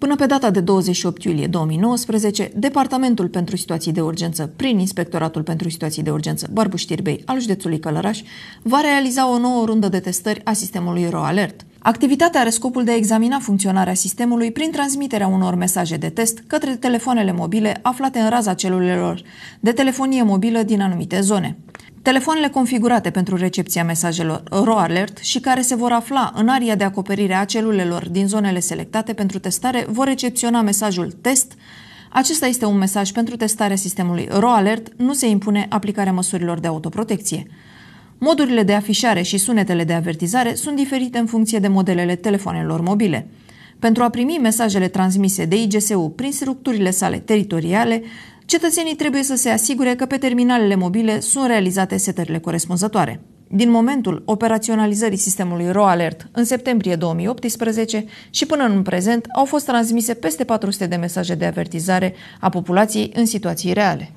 Până pe data de 28 iulie 2019, Departamentul pentru Situații de Urgență, prin Inspectoratul pentru Situații de Urgență Barbu Știrbei al județului Călăraș, va realiza o nouă rundă de testări a sistemului RoAlert. Activitatea are scopul de a examina funcționarea sistemului prin transmiterea unor mesaje de test către telefoanele mobile aflate în raza celulelor de telefonie mobilă din anumite zone. Telefoanele configurate pentru recepția mesajelor RoAlert și care se vor afla în aria de acoperire a celulelor din zonele selectate pentru testare vor recepționa mesajul test. Acesta este un mesaj pentru testarea sistemului RoAlert, nu se impune aplicarea măsurilor de autoprotecție. Modurile de afișare și sunetele de avertizare sunt diferite în funcție de modelele telefonelor mobile. Pentru a primi mesajele transmise de IGSU prin structurile sale teritoriale, Cetățenii trebuie să se asigure că pe terminalele mobile sunt realizate setările corespunzătoare. Din momentul operaționalizării sistemului RoAlert în septembrie 2018 și până în prezent au fost transmise peste 400 de mesaje de avertizare a populației în situații reale.